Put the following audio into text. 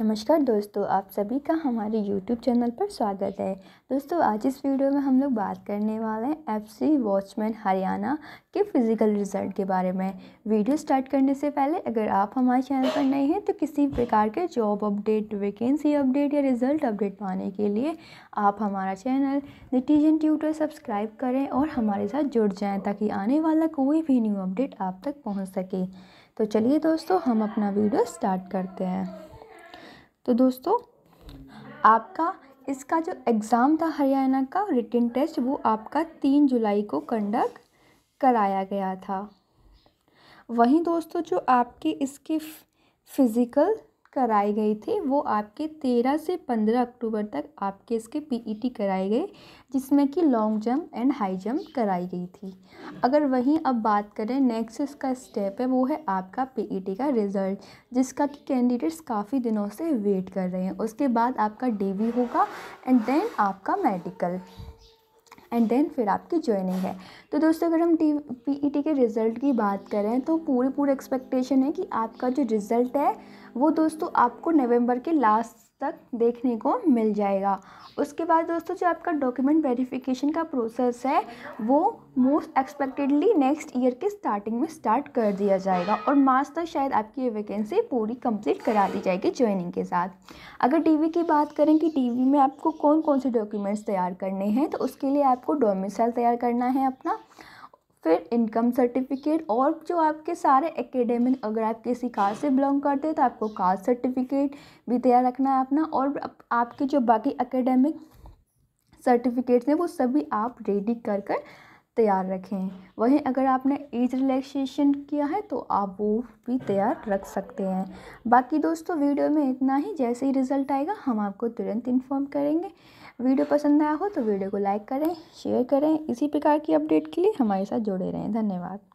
नमस्कार दोस्तों आप सभी का हमारे YouTube चैनल पर स्वागत है दोस्तों आज इस वीडियो में हम लोग बात करने वाले हैं एफसी वॉचमैन हरियाणा के फ़िज़िकल रिज़ल्ट के बारे में वीडियो स्टार्ट करने से पहले अगर आप हमारे चैनल पर नए हैं तो किसी प्रकार के जॉब अपडेट वैकेंसी अपडेट या रिज़ल्ट अपडेट पाने के लिए आप हमारा चैनल नटीजन ट्यूटर सब्सक्राइब करें और हमारे साथ जुड़ जाएँ ताकि आने वाला कोई भी न्यू अपडेट आप तक पहुँच सके तो चलिए दोस्तों हम अपना वीडियो स्टार्ट करते हैं तो दोस्तों आपका इसका जो एग्ज़ाम था हरियाणा का रिटर्न टेस्ट वो आपका तीन जुलाई को कंडक्ट कराया गया था वहीं दोस्तों जो आपके इसके फिज़िकल कराई गई थी वो आपके तेरह से पंद्रह अक्टूबर तक आपके इसके पीईटी e कराए गए जिसमें कि long jump and high jump कराई गई थी अगर वहीं अब बात करें नेक्स्ट इसका स्टेप है वो है आपका पीईटी e का रिज़ल्ट जिसका कि कैंडिडेट्स काफ़ी दिनों से वेट कर रहे हैं उसके बाद आपका डी होगा एंड देन आपका मेडिकल एंड देन फिर आपकी ज्वाइनिंग है तो दोस्तों अगर हम टी पी ई टी के रिज़ल्ट की बात करें तो पूरी पूरी एक्सपेक्टेशन है कि आपका जो रिज़ल्ट है वो दोस्तों आपको नवंबर के लास्ट तक देखने को मिल जाएगा उसके बाद दोस्तों जो आपका डॉक्यूमेंट वेरिफिकेशन का प्रोसेस है वो मोस्ट एक्सपेक्टेडली नेक्स्ट ईयर के स्टार्टिंग में स्टार्ट कर दिया जाएगा और मार्च तक शायद आपकी ये वैकेंसी पूरी कंप्लीट करा दी जाएगी ज्वाइनिंग के साथ अगर टीवी की बात करें कि टीवी में आपको कौन कौन से डॉक्यूमेंट्स तैयार करने हैं तो उसके लिए आपको डोमिसाइल तैयार करना है अपना फिर इनकम सर्टिफिकेट और जो आपके सारे एकेडमिक अगर आप किसी कास्ट से बिलोंग करते हैं तो आपको कास्ट सर्टिफिकेट भी तैयार रखना है अपना और आपके जो बाकी एकेडमिक सर्टिफिकेट्स हैं वो सभी आप रेडी कर कर तैयार रखें वहीं अगर आपने एज रिलैक्सेशन किया है तो आप वो भी तैयार रख सकते हैं बाकी दोस्तों वीडियो में इतना ही जैसे ही रिज़ल्ट आएगा हम आपको तुरंत इन्फॉर्म करेंगे वीडियो पसंद आया हो तो वीडियो को लाइक करें शेयर करें इसी प्रकार की अपडेट के लिए हमारे साथ जुड़े रहें धन्यवाद